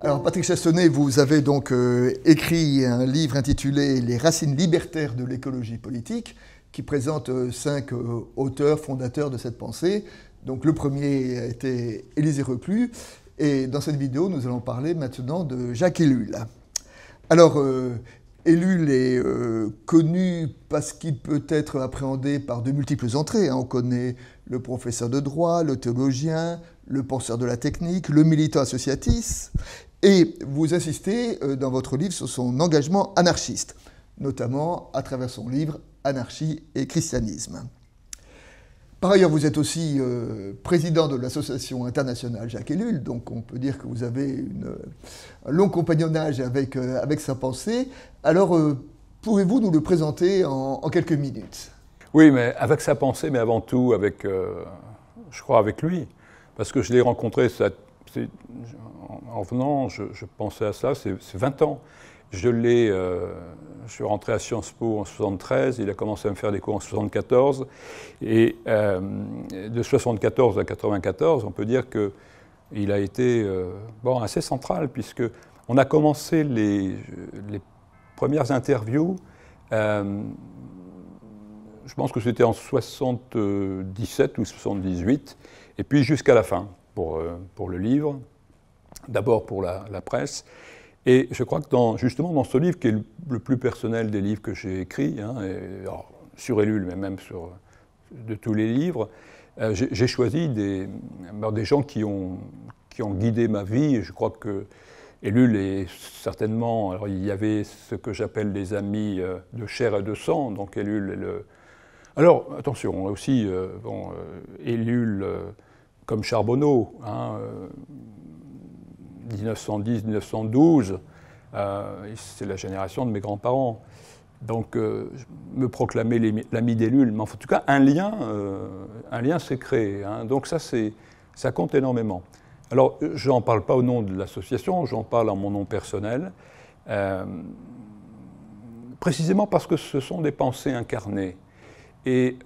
Alors Patrick Chastonnet, vous avez donc euh, écrit un livre intitulé Les racines libertaires de l'écologie politique, qui présente euh, cinq euh, auteurs fondateurs de cette pensée. Donc le premier été Élisée Reclus, et dans cette vidéo, nous allons parler maintenant de Jacques Ellul. Alors Ellul est connu parce qu'il peut être appréhendé par de multiples entrées. Hein. On connaît le professeur de droit, le théologien, le penseur de la technique, le militant associatif. Et vous insistez euh, dans votre livre sur son engagement anarchiste, notamment à travers son livre Anarchie et christianisme. Par ailleurs, vous êtes aussi euh, président de l'association internationale Jacques Ellul, donc on peut dire que vous avez une, un long compagnonnage avec, euh, avec sa pensée. Alors, pourrez pouvez-vous nous le présenter en, quelques minutes Oui, mais avec sa pensée, mais avant tout avec, je crois, avec lui, parce que je l'ai rencontré, cette en venant, je, pensais à ça, c'est 20 ans. Je, l'ai, euh, je suis rentré à Sciences Po en 73, il a commencé à me faire des cours en 74, et euh, de 74 à 94, on peut dire qu'il a été euh, assez central, puisque on a commencé les, les premières interviews, je pense que c'était en 77 ou 78, et puis jusqu'à la fin. Euh, pour, le livre, d'abord pour la, presse. Et je crois que dans, justement dans ce livre, qui est le, plus personnel des livres que j'ai écrits, hein, sur Ellul, mais même sur, de tous les livres, euh, j'ai choisi des, ben, des gens qui ont, qui ont guidé ma vie. Et je crois que Ellul est certainement. Alors, il y avait ce que j'appelle les amis euh, de chair et de sang. Donc, Ellul est le. Alors, attention, aussi, bon, Ellul comme Charbonneau, 1910-1912, hein, euh, euh, c'est la génération de mes grands-parents. Donc, euh, me proclamer l'ami des Lules, mais en tout cas, un lien, un lien s'est créé. Hein. Donc ça, ça compte énormément. Alors, je n'en parle pas au nom de l'association, j'en parle en mon nom personnel, précisément parce que ce sont des pensées incarnées. Et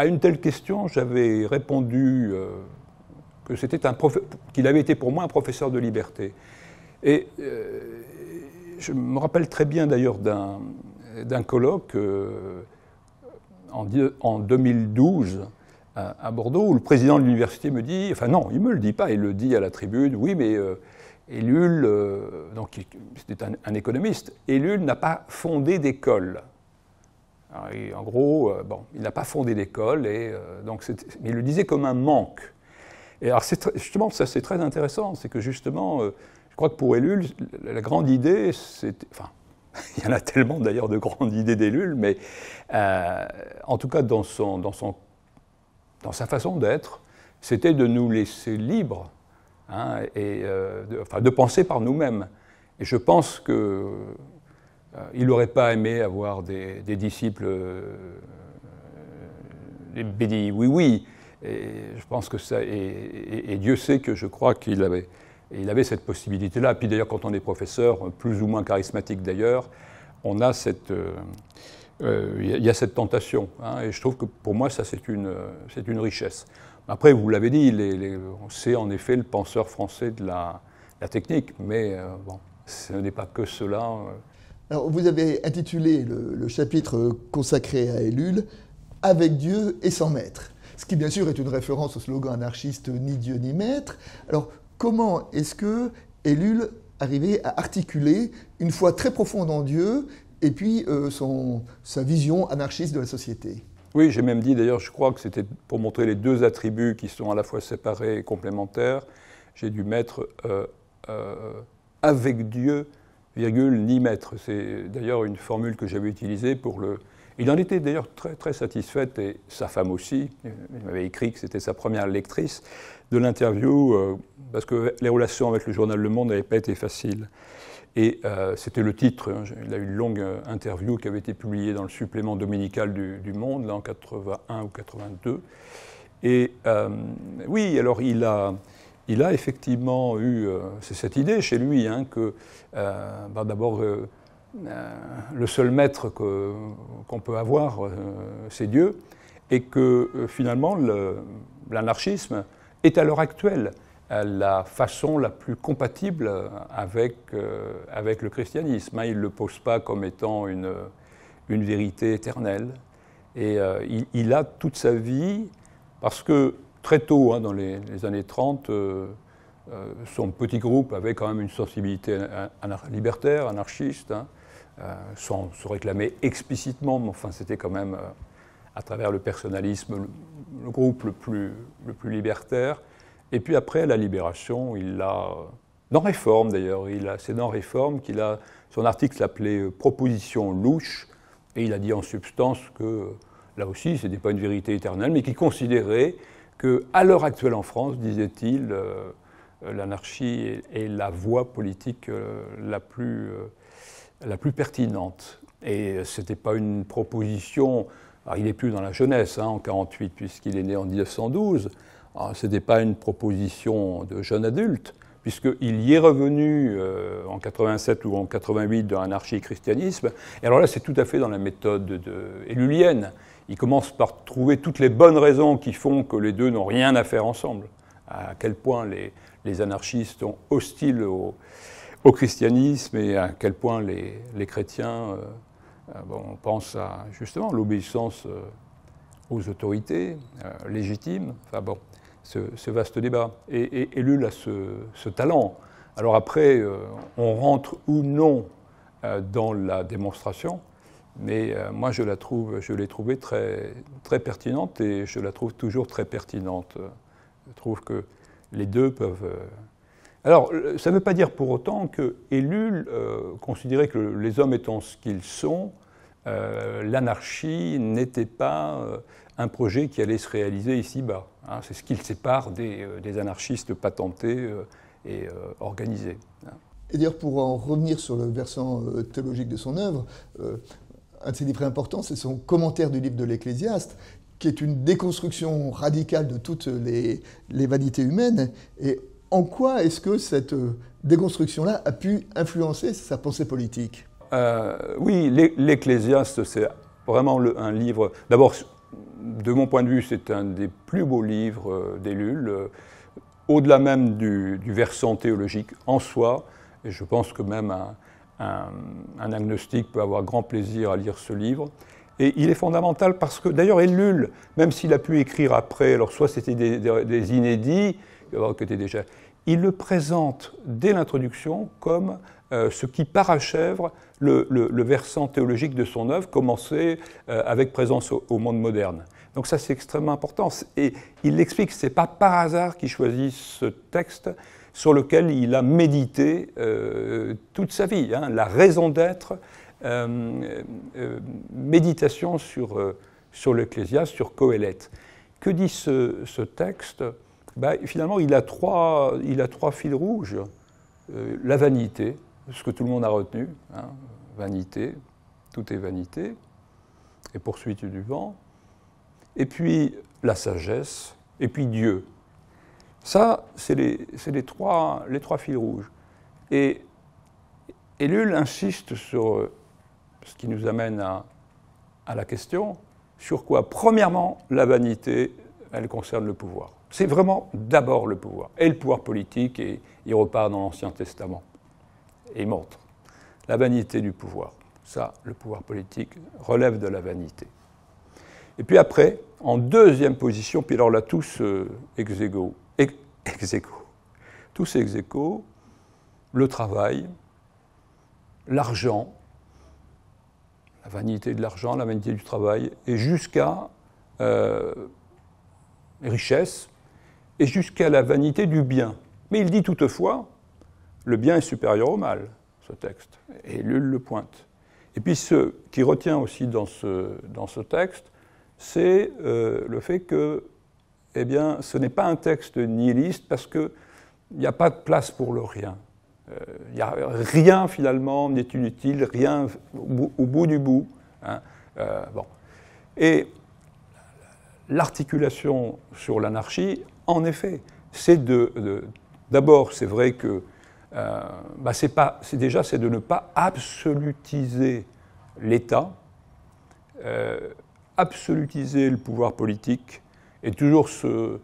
à une telle question, j'avais répondu euh, que c'était un qu'il avait été pour moi un professeur de liberté. Et euh, je me rappelle très bien d'ailleurs d'un colloque euh, en, 2012 à, Bordeaux où le président de l'université me dit, enfin non, il me le dit pas, il le dit à la tribune, oui mais Ellul, donc c'était un, un économiste, Ellul n'a pas fondé d'école en gros, euh, bon, il n'a pas fondé l'école, et euh, donc mais il le disait comme un manque. Et alors, justement, ça c'est très intéressant, c'est que justement, euh, je crois que pour Ellul, la grande idée, c'était enfin, il y en a tellement d'ailleurs de grandes idées d'Ellul, mais en tout cas dans, son, dans, son, dans sa façon d'être, c'était de nous laisser libres, hein, et, de penser par nous-mêmes. Et je pense que euh, il n'aurait pas aimé avoir des, disciples euh, bénis oui oui. Et je pense que ça et, Dieu sait que je crois qu'il avait il avait cette possibilité là. Puis d'ailleurs quand on est professeur, plus ou moins charismatique d'ailleurs, on a cette euh, il y, a cette tentation. Hein. et je trouve que pour moi, ça, c'est une, c'est une, richesse. Après, vous l'avez dit, les, c'est en effet le penseur français de la, technique, mais bon, ce n'est pas que cela. Alors, vous avez intitulé le, chapitre euh, consacré à Ellul Avec Dieu et sans maître. Ce qui, bien sûr, est une référence au slogan anarchiste Ni Dieu ni maître. Alors, comment est-ce que Ellul arrivait à articuler une foi très profonde en Dieu et puis euh, son, sa vision anarchiste de la société oui, j'ai même dit d'ailleurs, je crois que c'était pour montrer les deux attributs qui sont à la fois séparés et complémentaires. J'ai dû mettre euh, avec Dieu virgule ni mètre. C'est d'ailleurs une formule que j'avais utilisée pour le. Il en était d'ailleurs très, très satisfaite, et sa femme aussi. Il m'avait écrit que c'était sa première lectrice de l'interview, euh, parce que les relations avec le journal Le Monde n'avaient pas été faciles. Et euh, c'était le titre. Il hein. a eu une longue euh, interview qui avait été publiée dans le supplément dominical du, Monde, là en 81 ou 82. Et oui, alors il a il a effectivement eu euh, c'est cette idée chez lui hein, que euh, ben, d'abord euh, le seul maître qu'on peut avoir, c'est Dieu, et que finalement l'anarchisme est à l'heure actuelle la façon la plus compatible avec, avec le christianisme. Hein. il ne le pose pas comme étant une, une vérité éternelle. Et il, il, a toute sa vie, parce que très tôt, hein, dans les, années 30, euh, euh, son petit groupe avait quand même une sensibilité libertaire, anarchiste, hein, euh, sans se réclamer explicitement, mais enfin c'était quand même, à travers le personnalisme, le, groupe le plus, le plus, libertaire. Et puis après, la libération, il l'a... Dans Réforme d'ailleurs, c'est dans Réforme qu'il a... Son article s'appelait Proposition louche, et il a dit en substance que, là aussi, ce n'était pas une vérité éternelle, mais qu'il considérait que, à l'heure actuelle en France, disait-il, euh, euh, l'anarchie est, la voie politique euh, la, plus, la plus pertinente. Et ce n'était pas une proposition. il n'est plus dans la jeunesse, hein, en 48, puisqu'il est né en 1912. Ce n'était pas une proposition de jeune adulte, puisqu'il y est revenu en 87 ou en 88 dans l'anarchie et christianisme. Et alors là, c'est tout à fait dans la méthode de, élulienne il commence par trouver toutes les bonnes raisons qui font que les deux n'ont rien à faire ensemble, à quel point les, anarchistes sont hostiles au, christianisme et à quel point les, chrétiens, euh, euh, pensent bon, on à justement l'obéissance euh, aux autorités légitimes, enfin bon, ce, vaste débat. Et, et, a ce, talent. Alors après, on rentre ou non dans la démonstration, mais euh, moi, je la trouve, je l'ai trouvée très, très pertinente et je la trouve toujours très pertinente. Je trouve que les deux peuvent. Euh, Alors, euh, ça ne veut pas dire pour autant que considérait que les hommes étant ce qu'ils sont, l'anarchie n'était pas un projet qui allait se réaliser ici-bas. Hein. c'est ce qui le sépare des, anarchistes patentés et organisés. Hein. Et d'ailleurs, pour en revenir sur le versant théologique de son œuvre, un de ses livres importants, c'est son commentaire du livre de l'Ecclésiaste, qui est une déconstruction radicale de toutes les, les vanités humaines. Et en quoi est-ce que cette euh, déconstruction-là a pu influencer sa pensée politique euh, Oui, l'Ecclésiaste, c'est vraiment un livre. D'abord, de mon point de vue, c'est un des plus beaux livres euh, d'Ellul, au-delà même du, du, versant théologique en soi. Et je pense que même un un, agnostique peut avoir grand plaisir à lire ce livre. Et il est fondamental parce que, d'ailleurs, Ellul, même s'il a pu écrire après, alors soit c'était des, inédits, déjà, il le présente dès l'introduction comme euh, ce qui parachève le, versant théologique de son œuvre, commencé euh, avec présence au, monde moderne. Donc ça, c'est extrêmement important. Et il l'explique, ce n'est pas par hasard qu'il choisit ce texte, sur lequel il a médité euh, toute sa vie. Hein. la raison d'être, euh, euh, méditation sur, sur l'Ecclésiaste, sur Coëlette. Que dit ce, texte ben, Finalement, il a, trois, il a trois fils rouges. la vanité, ce que tout le monde a retenu, hein. vanité, tout est vanité, et poursuite du vent. Et puis la sagesse, et puis Dieu. Ça, c'est les, trois, fils rouges. Et Ellul insiste sur euh, ce qui nous amène à, la question, sur quoi, premièrement, la vanité, elle concerne le pouvoir. C'est vraiment d'abord le pouvoir. Et le pouvoir politique, et il repart dans l'Ancien Testament. Et montre la vanité du pouvoir. Ça, le pouvoir politique relève de la vanité. Et puis après, en deuxième position, puis alors là tous euh, ex aequo. Tous ces ex le travail, l'argent, la vanité de l'argent, la vanité du travail, et jusqu'à euh, richesse, et jusqu'à la vanité du bien. Mais il dit toutefois, le bien est supérieur au mal, ce texte, et l'ul le pointe. Et puis ce qui retient aussi dans ce, dans ce texte, c'est euh, le fait que eh bien, ce n'est pas un texte nihiliste parce qu'il n'y a pas de place pour le rien. Euh, rien finalement n'est inutile, rien au bout, du bout. Hein. Euh, Et l'articulation sur l'anarchie, en effet, c'est de, d'abord c'est vrai que euh, bah, c'est c'est déjà c'est de ne pas absolutiser l'État, absolutiser le pouvoir politique et toujours se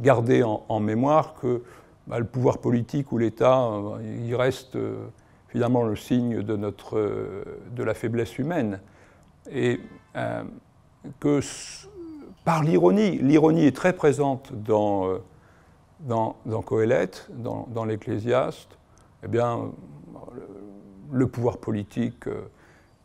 garder en, mémoire que bah, le pouvoir politique ou l'État, euh, il reste euh, finalement le signe de, notre, euh, de la faiblesse humaine. Et que par l'ironie, l'ironie est très présente dans, dans, dans Coëlette, dans, l'Ecclésiaste, eh bien, le pouvoir politique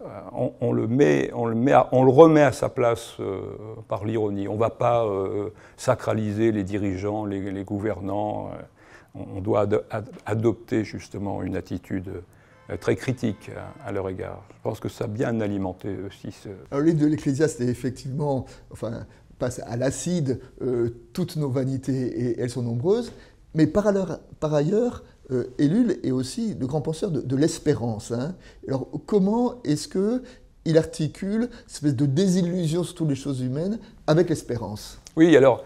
euh, on, on, le met, on, le met on, le remet à sa place euh, par l'ironie. On ne va pas euh, sacraliser les dirigeants, les, gouvernants. on, doit adopter justement une attitude très critique hein, à, leur égard. Je pense que ça a bien alimenté aussi ce... Alors, le de l'Ecclésiaste est effectivement, enfin, passe à l'acide toutes nos vanités et elles sont nombreuses. Mais par ailleurs, euh, Ellul est aussi le grand penseur de, l'espérance. Hein. Alors comment est-ce que il articule cette espèce de désillusion sur toutes les choses humaines avec l'espérance Oui, alors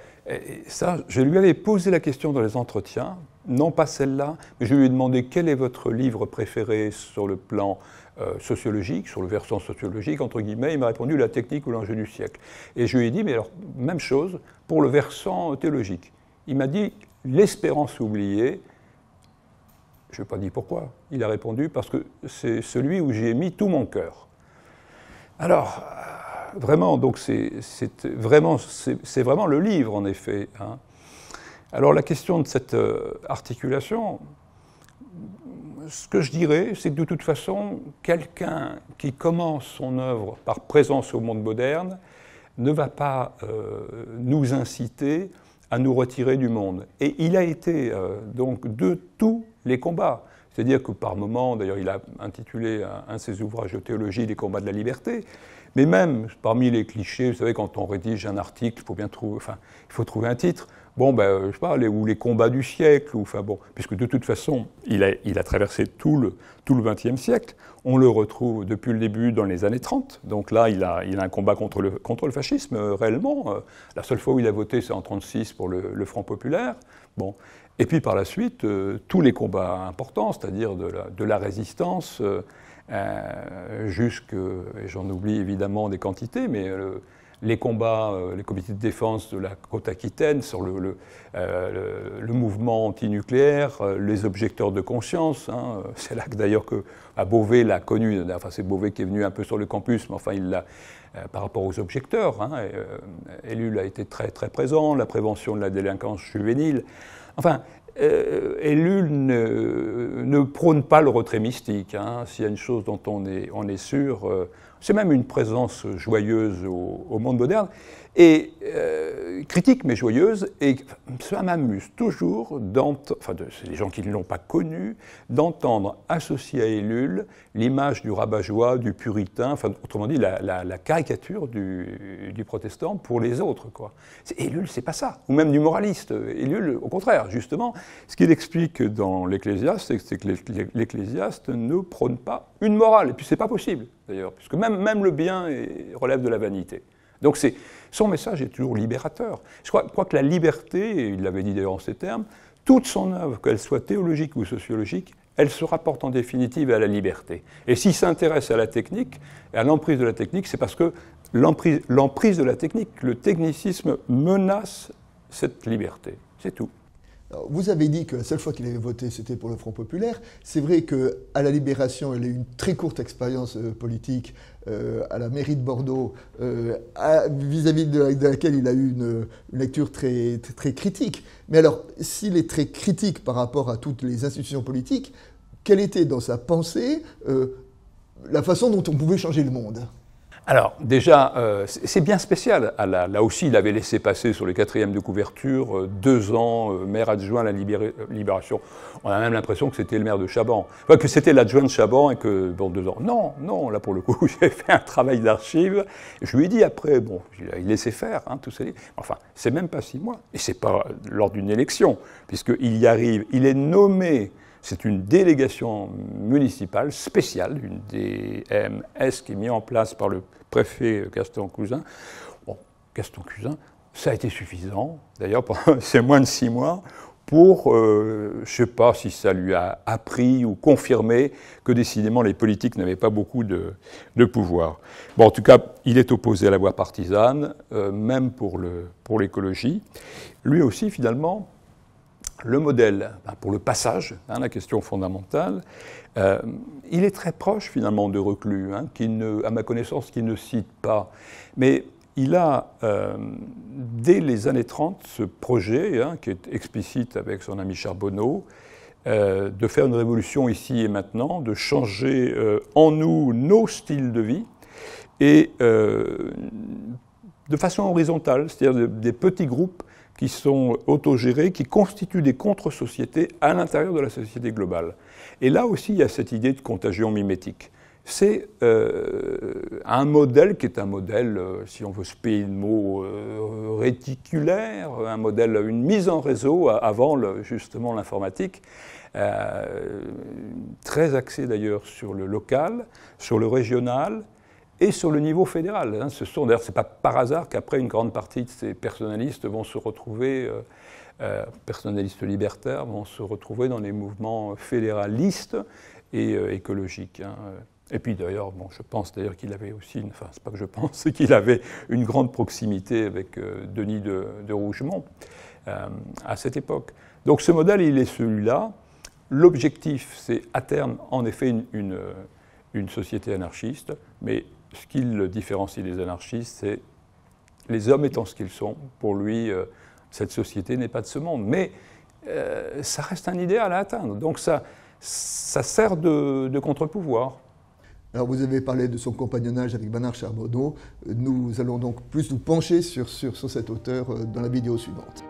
ça, je lui avais posé la question dans les entretiens, non pas celle-là, mais je lui ai demandé quel est votre livre préféré sur le plan euh, sociologique, sur le versant sociologique, entre guillemets, il m'a répondu La technique ou l'enjeu du siècle. Et je lui ai dit, mais alors, même chose pour le versant théologique. Il m'a dit L'espérance oubliée, je ne n'ai pas dit pourquoi. Il a répondu parce que c'est celui où j'ai mis tout mon cœur. Alors, euh, vraiment, donc c'est vraiment, c'est vraiment le livre en effet. Hein. Alors la question de cette euh, articulation, ce que je dirais, c'est que de toute façon, quelqu'un qui commence son œuvre par présence au monde moderne ne va pas euh, nous inciter à nous retirer du monde. Et il a été donc de tout les combats. C'est-à-dire que par moment, d'ailleurs, il a intitulé un, de ses ouvrages de théologie Les combats de la liberté. Mais même parmi les clichés, vous savez, quand on rédige un article, il faut bien trouver, enfin, il faut trouver un titre. Bon, ben, je sais pas, les, ou les combats du siècle, ou enfin bon, puisque de toute façon, il a, traversé tout le tout le XXe siècle. On le retrouve depuis le début dans les années 30. Donc là, il a, a un combat contre le contre le fascisme euh, réellement. Euh, la seule fois où il a voté, c'est en 36 pour le, le Front populaire. Bon, et puis par la suite, euh, tous les combats importants, c'est-à-dire de, la, résistance, euh, euh, jusque, et j'en oublie évidemment des quantités, mais les combats, euh, les comités de défense de la côte aquitaine sur le, le, euh, mouvement anti-nucléaire, euh, les objecteurs de conscience. Hein, c'est là que d'ailleurs que à Beauvais l'a connu. Enfin, c'est Beauvais qui est venu un peu sur le campus, mais enfin, il l'a par rapport aux objecteurs. Hein, a été très très présent, la prévention de la délinquance juvénile. Enfin, euh, ne, ne, prône pas le retrait mystique. Hein. S'il y a une chose dont on est, on est sûr, c'est même une présence joyeuse au, monde moderne et euh, critique mais joyeuse, et ça m'amuse toujours enfin, c'est les gens qui ne l'ont pas connu, d'entendre associer à Ellul l'image du rabat-joie, du puritain, enfin, autrement dit, la, caricature du, protestant pour les autres, quoi. Ellul, c'est pas ça, ou même du moraliste. Ellul, au contraire, justement, ce qu'il explique dans l'Ecclésiaste, c'est que l'Ecclésiaste ne prône pas une morale, et puis c'est pas possible, d'ailleurs, puisque même le bien relève de la vanité. Donc son message est toujours libérateur. Je crois, que la liberté, il l'avait dit d'ailleurs en ces termes, toute son œuvre, qu'elle soit théologique ou sociologique, elle se rapporte en définitive à la liberté. Et s'il s'intéresse à la technique, à l'emprise de la technique, c'est parce que l'emprise de la technique, le technicisme menace cette liberté. C'est tout vous avez dit que la seule fois qu'il avait voté, c'était pour le Front populaire. C'est vrai qu'à la Libération, il a eu une très courte expérience euh, politique euh, à la mairie de Bordeaux, euh, vis-à-vis de, laquelle il a eu une, lecture très, critique. Mais alors, s'il est très critique par rapport à toutes les institutions politiques, quelle était dans sa pensée la façon dont on pouvait changer le monde alors, déjà, euh, c'est bien spécial. là aussi, il avait laissé passer sur le quatrième de couverture euh, deux ans, euh, maire adjoint à la Libération. On a même l'impression que c'était le maire de Chaban. Enfin, que c'était l'adjoint de Chaban et que, bon, deux ans. Non, non, là pour le coup, j'ai fait un travail d'archive. Je lui ai dit après, bon, il laissait faire, hein, tout ça. Enfin, c'est même pas six mois. Et c'est pas lors d'une élection, puisqu'il y arrive. Il est nommé c'est une délégation municipale spéciale, une DMS qui est mise en place par le préfet Gaston Cousin. Bon, Gaston Cousin, ça a été suffisant, d'ailleurs, pendant ces moins de six mois, pour, euh, je ne sais pas si ça lui a appris ou confirmé que décidément les politiques n'avaient pas beaucoup de, pouvoir. Bon, en tout cas, il est opposé à la voie partisane, euh, même pour l'écologie. lui aussi, finalement, le modèle ben, pour le passage, hein, la question fondamentale, euh, il est très proche finalement de Reclus, hein, à ma connaissance, qui ne cite pas. Mais il a, euh, dès les années 30, ce projet, hein, qui est explicite avec son ami Charbonneau, euh, de faire une révolution ici et maintenant, de changer en nous nos styles de vie, et de façon horizontale, c'est-à-dire des petits groupes qui sont autogérés, qui constituent des contre-sociétés à l'intérieur de la société globale. Et là aussi, il y a cette idée de contagion mimétique. C'est euh, un modèle qui est un modèle, euh, si on veut se payer le mot, euh, réticulaire, un modèle, une mise en réseau avant justement l'informatique, très axé d'ailleurs sur le local, sur le régional, et sur le niveau fédéral. Hein, ce sont d'ailleurs, c'est pas par hasard qu'après une grande partie de ces personnalistes vont se retrouver, euh, euh, personnalistes libertaires, vont se retrouver dans les mouvements fédéralistes et euh, écologiques. Hein. Et puis d'ailleurs, bon, je pense d'ailleurs qu'il avait aussi, une, enfin c'est pas que je pense, qu'il avait une grande proximité avec Denis de, Rougemont à cette époque. Donc ce modèle, il est celui-là. L'objectif, c'est à terme, en effet, une, une une société anarchiste, mais ce qui le différencie des anarchistes, c'est les hommes étant ce qu'ils sont. Pour lui, euh, cette société n'est pas de ce monde. Mais euh, ça reste un idéal à atteindre. Donc ça, ça sert de, de contre-pouvoir. Alors vous avez parlé de son compagnonnage avec Bernard Charbonneau. Nous allons donc plus nous pencher sur, sur cet auteur euh, dans la vidéo suivante.